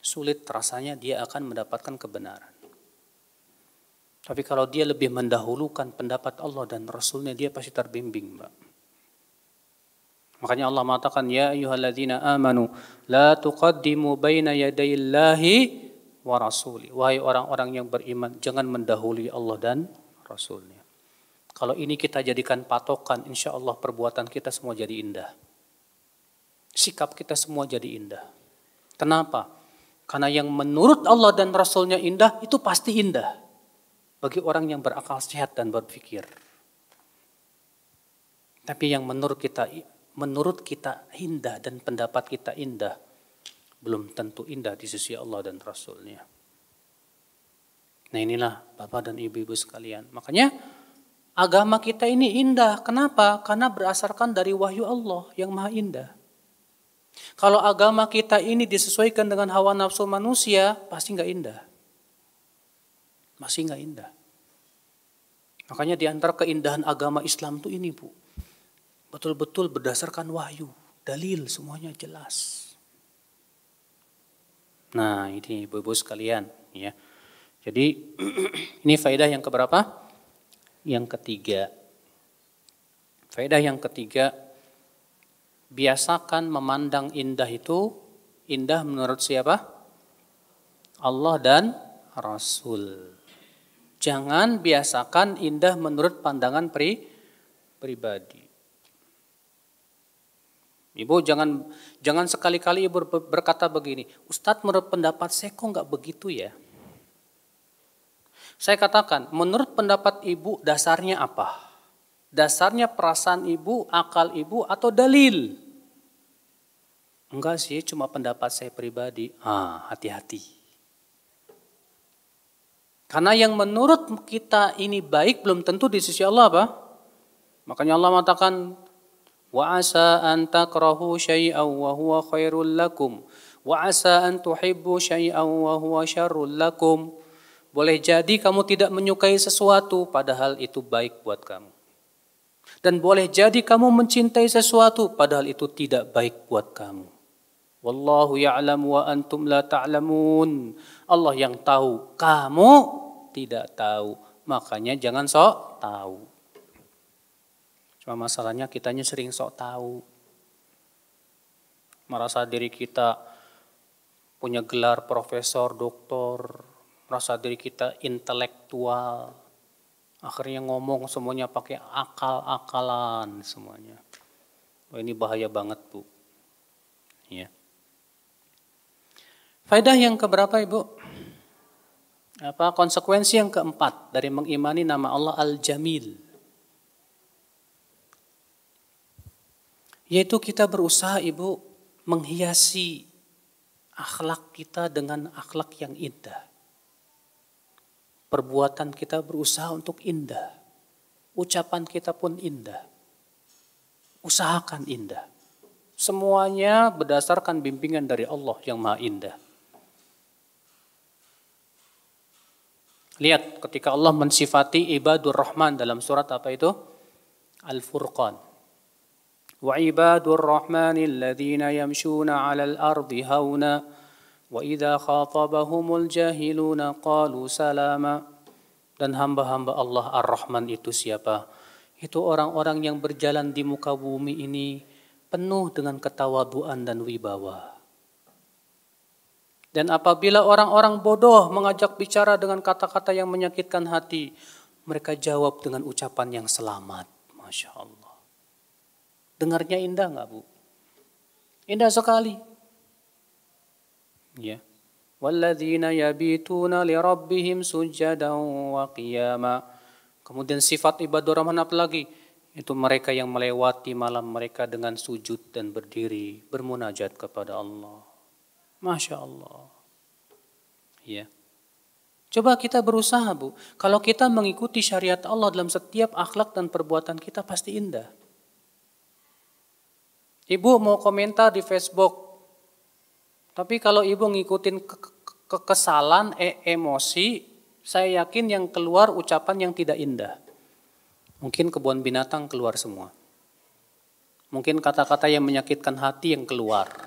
sulit rasanya dia akan mendapatkan kebenaran. Tapi kalau dia lebih mendahulukan pendapat Allah dan Rasulnya, dia pasti terbimbing, Mbak. Makanya Allah mengatakan, Ya ayuhalladzina amanu, la tuqaddimu baina yadayillahi wa rasuli. Wahai orang-orang yang beriman, jangan mendahului Allah dan Rasulnya. Kalau ini kita jadikan patokan, insya Allah perbuatan kita semua jadi indah. Sikap kita semua jadi indah. Kenapa? Karena yang menurut Allah dan Rasulnya indah, itu pasti indah bagi orang yang berakal sehat dan berpikir. Tapi yang menurut kita menurut kita indah dan pendapat kita indah belum tentu indah di sisi Allah dan Rasulnya. Nah inilah Bapak dan Ibu-Ibu sekalian. Makanya agama kita ini indah. Kenapa? Karena berdasarkan dari wahyu Allah yang maha indah. Kalau agama kita ini disesuaikan dengan hawa nafsu manusia, pasti nggak indah. Masih nggak indah. Makanya di antara keindahan agama Islam tuh ini bu. Betul-betul berdasarkan wahyu. Dalil semuanya jelas. Nah ini ibu-ibu sekalian ya. Jadi ini faedah yang keberapa? Yang ketiga. Faedah yang ketiga. Biasakan memandang indah itu indah menurut siapa? Allah dan Rasul. Jangan biasakan indah menurut pandangan pri, pribadi. Ibu jangan jangan sekali-kali ibu berkata begini, Ustadz menurut pendapat saya kok nggak begitu ya. Saya katakan, menurut pendapat ibu dasarnya apa? Dasarnya perasaan ibu, akal ibu, atau dalil? Enggak sih, cuma pendapat saya pribadi. Ah, hati-hati. Karena yang menurut kita ini baik belum tentu di sisi Allah apa? Makanya Allah mengatakan wa asa an takrahu syai'an wa huwa khairul lakum wa asa an tuhibbu syai'an wa huwa syarrul lakum. Boleh jadi kamu tidak menyukai sesuatu padahal itu baik buat kamu. Dan boleh jadi kamu mencintai sesuatu padahal itu tidak baik buat kamu. Wallahu ya'lam wa antum la ta'lamun. Allah yang tahu, kamu tidak tahu. Makanya jangan sok tahu. Cuma masalahnya kitanya sering sok tahu. Merasa diri kita punya gelar profesor, doktor, merasa diri kita intelektual. Akhirnya ngomong semuanya pakai akal-akalan semuanya. Oh, ini bahaya banget, Bu. Ya. Faedah yang keberapa Ibu? Apa konsekuensi yang keempat dari mengimani nama Allah Al-Jamil? Yaitu kita berusaha Ibu menghiasi akhlak kita dengan akhlak yang indah. Perbuatan kita berusaha untuk indah. Ucapan kita pun indah. Usahakan indah. Semuanya berdasarkan bimbingan dari Allah yang Maha Indah. Lihat ketika Allah mensifati ibadur rahman dalam surat apa itu? Al-Furqan. Wa ibadur rahmanil ladzina yamshuna 'alal ardi hauna wa idza khatabahumul jahiluna qalu salama. Dan hamba-hamba Allah Ar-Rahman itu siapa? Itu orang-orang yang berjalan di muka bumi ini penuh dengan ketawaduan dan wibawa dan apabila orang-orang bodoh mengajak bicara dengan kata-kata yang menyakitkan hati, mereka jawab dengan ucapan yang selamat. Masya Allah. Dengarnya indah nggak bu? Indah sekali. Ya. Walladzina yabituna wa qiyama. Kemudian sifat ibadah Rahman apa lagi? Itu mereka yang melewati malam mereka dengan sujud dan berdiri, bermunajat kepada Allah. Masya Allah. Ya. Coba kita berusaha bu. Kalau kita mengikuti syariat Allah dalam setiap akhlak dan perbuatan kita pasti indah. Ibu mau komentar di Facebook. Tapi kalau ibu ngikutin ke kekesalan, e emosi, saya yakin yang keluar ucapan yang tidak indah. Mungkin kebun binatang keluar semua. Mungkin kata-kata yang menyakitkan hati yang keluar.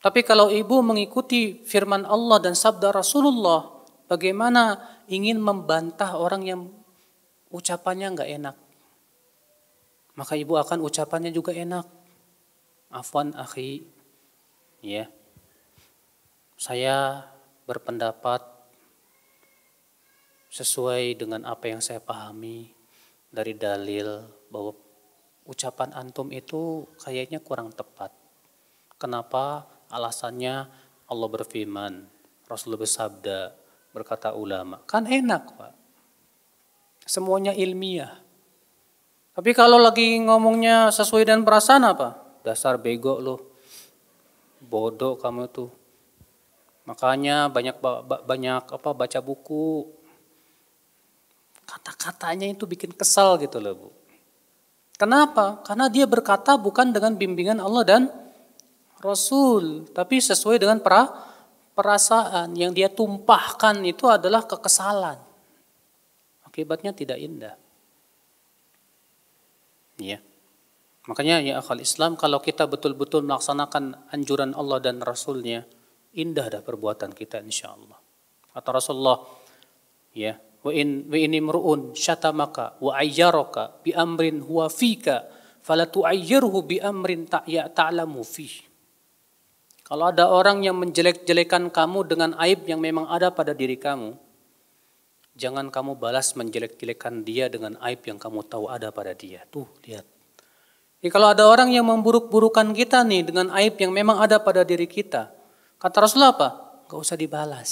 Tapi kalau ibu mengikuti firman Allah dan sabda Rasulullah, bagaimana ingin membantah orang yang ucapannya nggak enak? Maka ibu akan ucapannya juga enak. Afwan akhi, ya. Saya berpendapat sesuai dengan apa yang saya pahami dari dalil bahwa ucapan antum itu kayaknya kurang tepat. Kenapa? Alasannya Allah berfirman, Rasul bersabda, berkata ulama. Kan enak Pak. Semuanya ilmiah. Tapi kalau lagi ngomongnya sesuai dan perasaan apa? Dasar bego loh. Bodoh kamu tuh. Makanya banyak banyak apa baca buku. Kata-katanya itu bikin kesal gitu loh, Bu. Kenapa? Karena dia berkata bukan dengan bimbingan Allah dan Rasul, tapi sesuai dengan pra, perasaan yang dia tumpahkan itu adalah kekesalan. Akibatnya tidak indah. Ya. Makanya ya akal Islam kalau kita betul-betul melaksanakan anjuran Allah dan Rasulnya, indah dah perbuatan kita insya Allah. Kata Rasulullah, ya, wa in wa maka imru'un syatamaka wa ayyaraka bi amrin huwa fika falatu falatu'ayyirhu bi amrin ta'ya ta'lamu fihi kalau ada orang yang menjelek-jelekan kamu dengan aib yang memang ada pada diri kamu, jangan kamu balas menjelek-jelekan dia dengan aib yang kamu tahu ada pada dia. Tuh, lihat. Ya, kalau ada orang yang memburuk-burukan kita nih dengan aib yang memang ada pada diri kita, kata Rasulullah apa? Gak usah dibalas.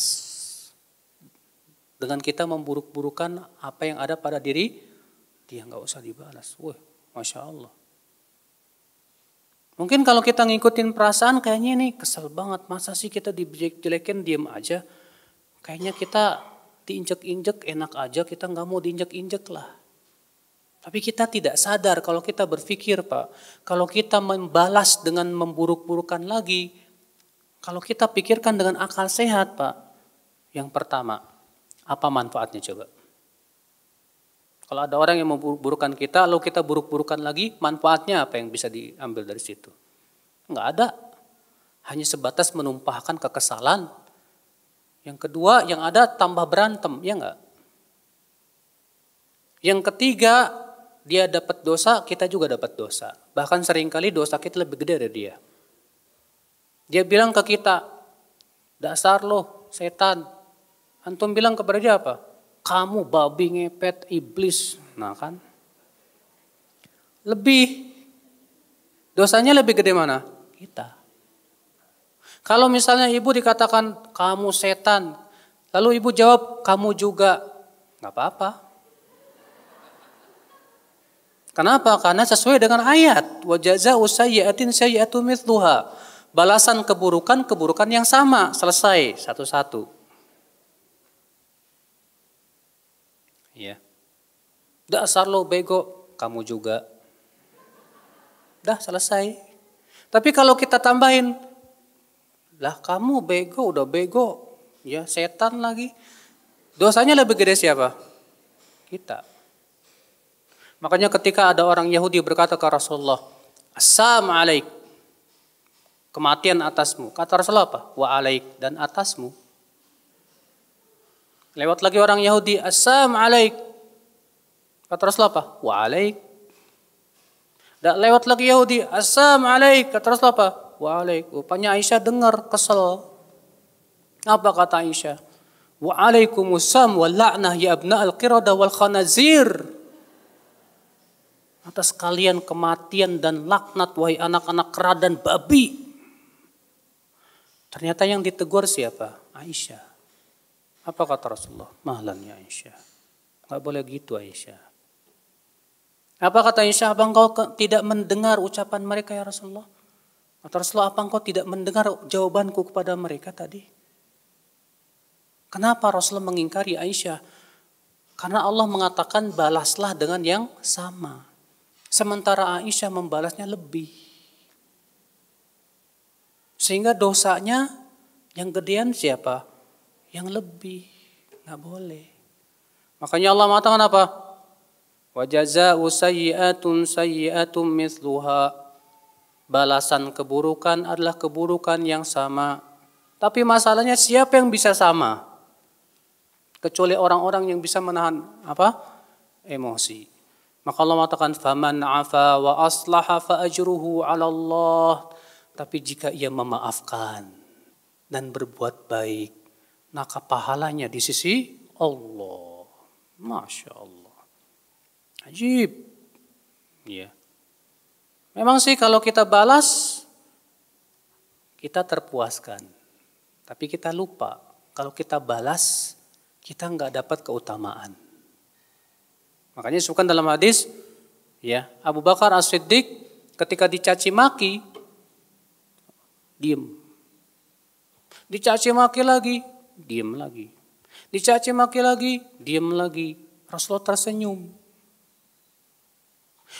Dengan kita memburuk-burukan apa yang ada pada diri, dia nggak usah dibalas. Wah, Masya Allah. Mungkin kalau kita ngikutin perasaan kayaknya ini kesel banget. Masa sih kita dijelek-jelekin diem aja. Kayaknya kita diinjek-injek enak aja kita nggak mau diinjek-injek lah. Tapi kita tidak sadar kalau kita berpikir Pak. Kalau kita membalas dengan memburuk-burukan lagi. Kalau kita pikirkan dengan akal sehat Pak. Yang pertama, apa manfaatnya coba? Kalau ada orang yang memburukkan kita, lalu kita buruk-burukan lagi, manfaatnya apa yang bisa diambil dari situ? Enggak ada. Hanya sebatas menumpahkan kekesalan. Yang kedua, yang ada tambah berantem, ya enggak? Yang ketiga, dia dapat dosa, kita juga dapat dosa. Bahkan seringkali dosa kita lebih gede dari dia. Dia bilang ke kita, dasar loh, setan. Antum bilang kepada dia apa? kamu babi ngepet iblis. Nah kan. Lebih dosanya lebih gede mana? Kita. Kalau misalnya ibu dikatakan kamu setan, lalu ibu jawab kamu juga, nggak apa-apa. Kenapa? Karena sesuai dengan ayat. Wajaza usayyatin sayyatu mithluha. Balasan keburukan, keburukan yang sama. Selesai satu-satu. Ya. Dasar lo bego, kamu juga. Dah selesai. Tapi kalau kita tambahin, lah kamu bego, udah bego. Ya setan lagi. Dosanya lebih gede siapa? Kita. Makanya ketika ada orang Yahudi berkata ke Rasulullah, Assalamualaikum. Kematian atasmu. Kata Rasulullah apa? Wa alaik dan atasmu. Lewat lagi orang Yahudi, Assalamu alaik. Kata Rasulullah apa? Wa alaik. Dan lewat lagi Yahudi, Assalamu alaik. Kata Rasulullah apa? Wa alaik. Rupanya Aisyah dengar, kesel. Apa kata Aisyah? Wa usam wa la'nah ya abna al-qirada wal khanazir atas kalian kematian dan laknat wahai anak-anak kera dan babi. Ternyata yang ditegur siapa? Aisyah. Apa kata Rasulullah? Mahlan ya Aisyah. Gak boleh gitu Aisyah. Apa kata Aisyah? abang kau tidak mendengar ucapan mereka ya Rasulullah? Kata Rasulullah, apa engkau tidak mendengar jawabanku kepada mereka tadi? Kenapa Rasulullah mengingkari Aisyah? Karena Allah mengatakan balaslah dengan yang sama. Sementara Aisyah membalasnya lebih. Sehingga dosanya yang gedean siapa? yang lebih. Nggak boleh. Makanya Allah mengatakan apa? Wajaza'u usayyatun sayyatun misluha Balasan keburukan adalah keburukan yang sama. Tapi masalahnya siapa yang bisa sama? Kecuali orang-orang yang bisa menahan apa? Emosi. Maka Allah mengatakan faman afa wa aslaha fa ajruhu 'ala Allah. Tapi jika ia memaafkan dan berbuat baik, maka pahalanya di sisi Allah. Masya Allah. Ajib. Ya. Memang sih kalau kita balas, kita terpuaskan. Tapi kita lupa, kalau kita balas, kita nggak dapat keutamaan. Makanya disebutkan dalam hadis, ya Abu Bakar As-Siddiq ketika dicaci maki, diem. Dicaci maki lagi, diam lagi. Dicaci maki lagi, diam lagi. Rasulullah tersenyum.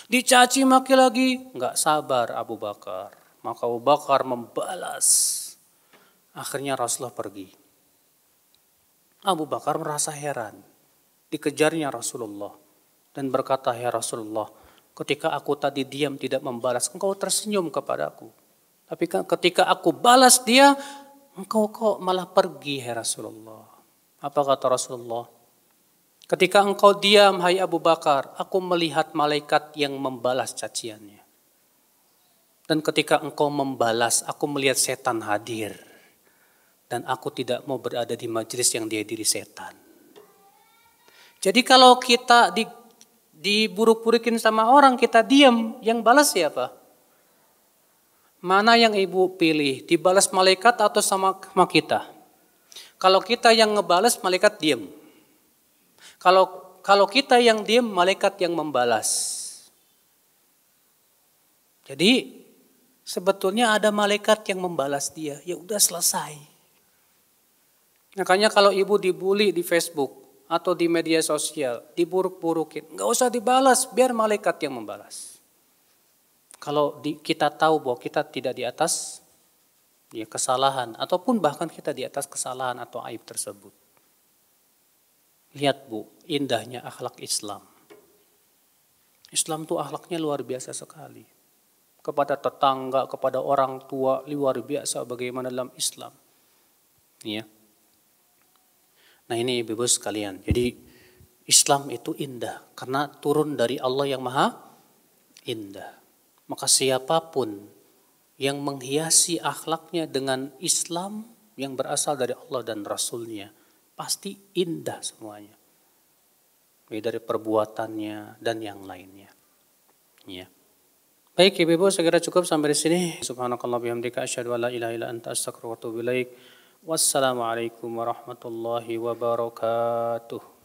Dicaci maki lagi, nggak sabar Abu Bakar. Maka Abu Bakar membalas. Akhirnya Rasulullah pergi. Abu Bakar merasa heran. Dikejarnya Rasulullah. Dan berkata, ya Rasulullah, ketika aku tadi diam tidak membalas, engkau tersenyum kepadaku. Tapi ketika aku balas dia, engkau kok malah pergi, hai Rasulullah. Apa kata Rasulullah? Ketika engkau diam, hai Abu Bakar, aku melihat malaikat yang membalas caciannya. Dan ketika engkau membalas, aku melihat setan hadir. Dan aku tidak mau berada di majelis yang dihadiri setan. Jadi kalau kita di, diburu-burikin sama orang, kita diam, yang balas siapa? Mana yang ibu pilih, dibalas malaikat atau sama, sama kita? Kalau kita yang ngebalas, malaikat diem. Kalau kalau kita yang diem malaikat yang membalas. Jadi sebetulnya ada malaikat yang membalas dia. Ya udah selesai. Makanya kalau ibu dibully di Facebook atau di media sosial, diburuk-burukin, nggak usah dibalas, biar malaikat yang membalas. Kalau di, kita tahu bahwa kita tidak di atas ya kesalahan ataupun bahkan kita di atas kesalahan atau aib tersebut. Lihat Bu, indahnya akhlak Islam. Islam itu akhlaknya luar biasa sekali. Kepada tetangga, kepada orang tua luar biasa bagaimana dalam Islam. Ya. Nah ini ibu sekalian. Jadi Islam itu indah karena turun dari Allah yang maha indah. Maka siapapun yang menghiasi akhlaknya dengan Islam yang berasal dari Allah dan Rasulnya, pasti indah semuanya. Baik dari perbuatannya dan yang lainnya. Ya. Baik, Ibu-ibu, saya kira cukup sampai di sini. Subhanakallah bihamdika asyhadu an ilaha illa anta astaghfiruka wa atubu ilaik. Wassalamualaikum warahmatullahi wabarakatuh.